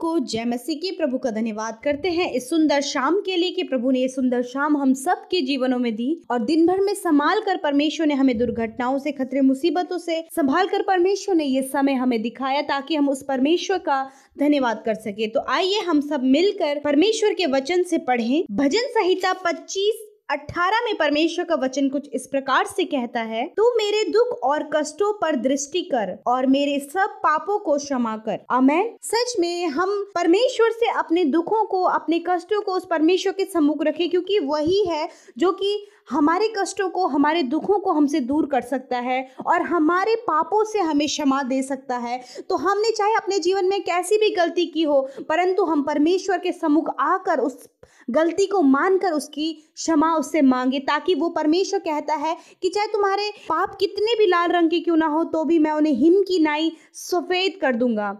को जय मसीह की प्रभु का धन्यवाद करते हैं इस सुंदर शाम के लिए कि प्रभु ने ये सुंदर शाम हम सब के जीवनों में दी और दिन भर में संभाल कर परमेश्वर ने हमें दुर्घटनाओं से खतरे मुसीबतों से संभाल कर परमेश्वर ने ये समय हमें दिखाया ताकि हम उस परमेश्वर का धन्यवाद कर सके तो आइए हम सब मिलकर परमेश्वर के वचन से पढ़े भजन संहिता पच्चीस 18 में परमेश्वर का वचन कुछ इस प्रकार से कहता है तू मेरे दुख और कष्टों पर दृष्टि कर और मेरे सब पापों को क्षमा कर अमेन सच में हम परमेश्वर से अपने दुखों को अपने कष्टों को उस परमेश्वर के सम्मुख रखें क्योंकि वही है जो कि हमारे कष्टों को हमारे दुखों को हमसे दूर कर सकता है और हमारे पापों से हमें क्षमा दे सकता है तो हमने चाहे अपने जीवन में कैसी भी गलती की हो परंतु हम परमेश्वर के सम्मुख आकर उस गलती को मानकर उसकी क्षमा उससे मांगे ताकि वो परमेश्वर कहता है कि चाहे तुम्हारे पाप कितने भी लाल रंग के क्यों ना हो तो भी मैं उन्हें हिम की नाई सफ़ेद कर दूंगा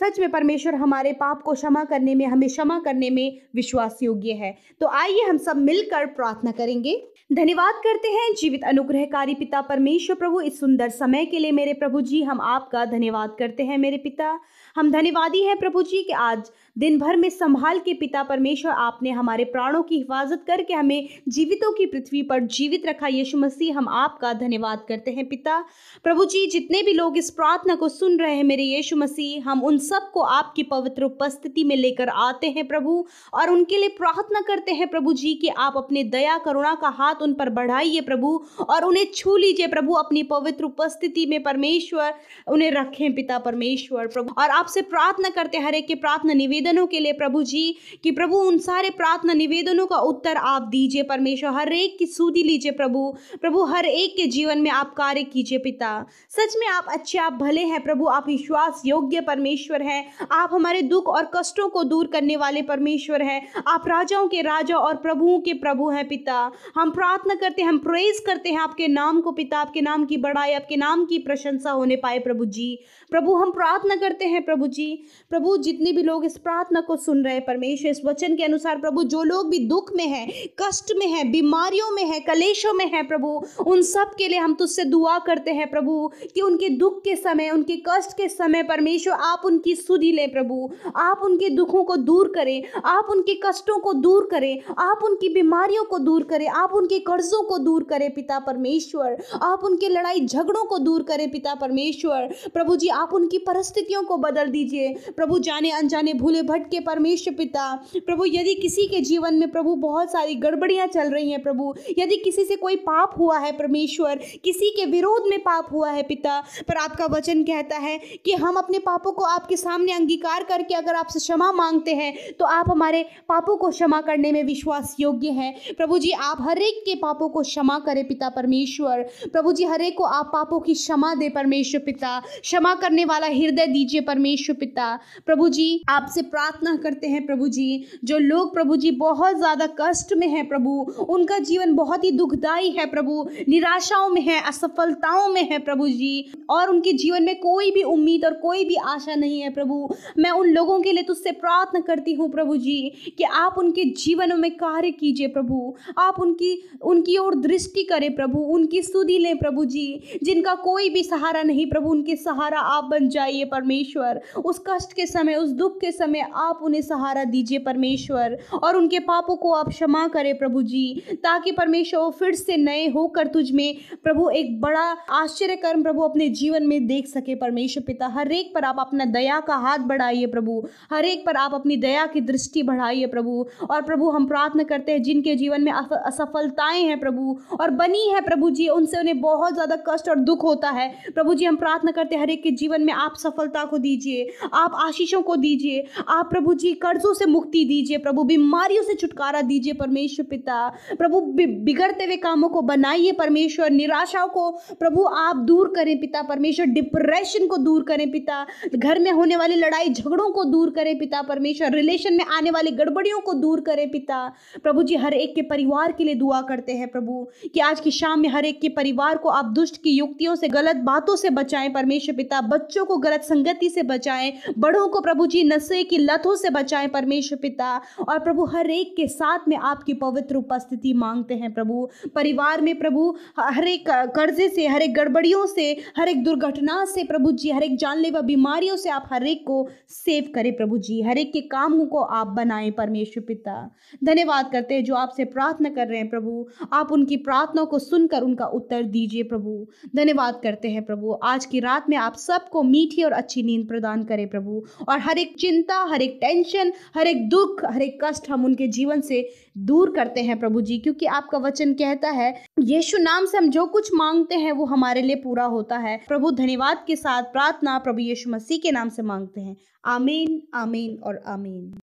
सच में परमेश्वर हमारे पाप को क्षमा करने में हमें क्षमा करने में विश्वास योग्य है तो आइए हम सब मिलकर प्रार्थना करेंगे धन्यवाद करते हैं जीवित अनुग्रहकारी पिता परमेश्वर प्रभु इस सुंदर समय के लिए मेरे प्रभु जी हम आपका धन्यवाद करते हैं मेरे पिता हम धन्यवादी हैं प्रभु जी कि आज दिन भर में संभाल के पिता परमेश्वर आपने हमारे प्राणों की हिफाजत करके हमें जीवितों की पृथ्वी पर जीवित रखा यीशु मसीह हम आपका धन्यवाद करते हैं पिता प्रभु जी जितने भी लोग इस प्रार्थना को सुन रहे हैं मेरे यीशु मसीह हम उन सबको आपकी पवित्र उपस्थिति में लेकर आते हैं प्रभु और उनके लिए प्रार्थना करते हैं प्रभु जी कि आप अपने दया करुणा का हाथ उन पर बढ़ाइए प्रभु और उन्हें छू लीजिए प्रभु अपनी पवित्र उपस्थिति में परमेश्वर उन्हें रखें पिता परमेश्वर प्रभु और आपसे प्रार्थना करते हर एक के प्रार्थना निवेदनों के लिए प्रभु जी कि प्रभु उन सारे प्रार्थना निवेदनों का उत्तर आप दीजिए परमेश्वर हर एक की सूदी लीजिए प्रभु प्रभु हर एक के जीवन में आप कार्य कीजिए पिता सच में आप अच्छे आप भले हैं प्रभु आप विश्वास योग्य परमेश्वर परमेश्वर हैं आप हमारे दुख और कष्टों को दूर करने वाले परमेश्वर हैं आप राजाओं के राजा और प्रभुओं के प्रभु हैं पिता हम प्रार्थना करते हैं हम प्रेज करते हैं आपके नाम को पिता आपके नाम की बड़ाई आपके नाम की प्रशंसा होने पाए प्रभु जी प्रभु हम प्रार्थना करते हैं प्रभु जी प्रभु जितने भी लोग इस प्रार्थना को सुन रहे हैं परमेश्वर इस वचन के अनुसार प्रभु जो लोग भी दुख में हैं कष्ट में हैं बीमारियों में हैं कलेशों में हैं प्रभु उन सब के लिए हम तुझसे दुआ करते हैं प्रभु कि उनके दुख के समय उनके कष्ट के समय परमेश्वर आप उनके उनकी सुधि लें प्रभु आप उनके दुखों को दूर करें आप उनके कष्टों को दूर करें आप उनकी बीमारियों को दूर करें आप उनके कर्जों को दूर करें पिता परमेश्वर आप उनके लड़ाई झगड़ों को दूर करें पिता परमेश्वर प्रभु जी आप उनकी परिस्थितियों को बदल दीजिए प्रभु जाने अनजाने भूले भटके परमेश्वर पिता प्रभु यदि किसी के जीवन में प्रभु बहुत सारी गड़बड़ियाँ चल रही हैं प्रभु यदि किसी से कोई पाप हुआ है परमेश्वर किसी के विरोध में पाप हुआ है पिता पर आपका वचन कहता है कि हम अपने पापों को आप आपके सामने अंगीकार करके अगर आपसे क्षमा मांगते हैं तो आप हमारे पापों को क्षमा करने में विश्वास योग्य हैं प्रभु जी आप हर एक के पापों को क्षमा करें पिता परमेश्वर प्रभु जी हर एक को आप पापों की क्षमा दे परमेश्वर पिता क्षमा करने वाला हृदय दीजिए परमेश्वर पिता प्रभु जी आपसे प्रार्थना करते हैं प्रभु जी जो लोग प्रभु जी बहुत ज़्यादा कष्ट में हैं प्रभु उनका जीवन बहुत ही दुखदायी है प्रभु निराशाओं में है असफलताओं में है प्रभु जी और उनके जीवन में कोई भी उम्मीद और कोई भी आशा नहीं नहीं है प्रभु मैं उन लोगों के लिए तुझसे प्रार्थना करती हूँ प्रभु जी कि आप उनके जीवनों में कार्य कीजिए प्रभु आप उनकी उनकी ओर दृष्टि करें प्रभु उनकी सुधि लें प्रभु जी जिनका कोई भी सहारा नहीं प्रभु उनके सहारा आप बन जाइए परमेश्वर उस कष्ट के समय उस दुख के समय आप उन्हें सहारा दीजिए परमेश्वर और उनके पापों को आप क्षमा करें प्रभु जी ताकि परमेश्वर वो फिर से नए होकर तुझ में प्रभु एक बड़ा आश्चर्य कर्म प्रभु अपने जीवन में देख सके परमेश्वर पिता हर एक पर आप अपना दया दया का हाथ बढ़ाइए प्रभु हर एक पर आप अपनी दया की दृष्टि बढ़ाइए प्रभु और प्रभु हम प्रार्थना करते हैं जिनके जीवन में असफलताएं हैं प्रभु और बनी है प्रभु जी उनसे उन्हें बहुत ज़्यादा कष्ट और दुख होता है प्रभु जी हम प्रार्थना करते हैं हर एक के जीवन में आप सफलता को दीजिए आप आशीषों को दीजिए आप प्रभु जी कर्जों से मुक्ति दीजिए प्रभु बीमारियों से छुटकारा दीजिए परमेश्वर पिता प्रभु बिगड़ते हुए कामों को बनाइए परमेश्वर निराशाओं को प्रभु आप दूर करें पिता परमेश्वर डिप्रेशन को दूर करें पिता घर में होने वाली लड़ाई झगड़ों को दूर करें पिता परमेश्वर रिलेशन में आने वाली गड़बड़ियों को दूर करें पिता प्रभु जी हर एक के परिवार के लिए दुआ करते हैं प्रभु कि आज की शाम में हर एक के परिवार को आप दुष्ट की युक्तियों से गलत बातों से बचाएं परमेश्वर पिता बच्चों को गलत संगति से बचाएं बड़ों को प्रभु जी नशे की लतों से बचाएं परमेश्वर पिता और प्रभु हर एक के साथ में आपकी पवित्र उपस्थिति मांगते हैं प्रभु परिवार में प्रभु हर एक कर्जे से हर एक गड़बड़ियों से हर एक दुर्घटना से प्रभु जी हर एक जानलेवा बीमारियों से आप हर एक को सेव करें प्रभु जी हर एक के कामों को आप बनाएं परमेश्वर पिता धन्यवाद करते हैं जो आपसे प्रार्थना कर रहे हैं प्रभु आप उनकी प्रार्थना को सुनकर उनका उत्तर दीजिए प्रभु धन्यवाद करते हैं प्रभु आज की रात में आप सबको मीठी और अच्छी नींद प्रदान करें प्रभु और हर एक चिंता हर एक टेंशन हर एक दुख हर एक कष्ट हम उनके जीवन से दूर करते हैं प्रभु जी क्योंकि आपका वचन कहता है यीशु नाम से हम जो कुछ मांगते हैं वो हमारे लिए पूरा होता है प्रभु धन्यवाद के साथ प्रार्थना प्रभु यीशु मसीह के नाम से से मांगते हैं आमीन आमीन और आमीन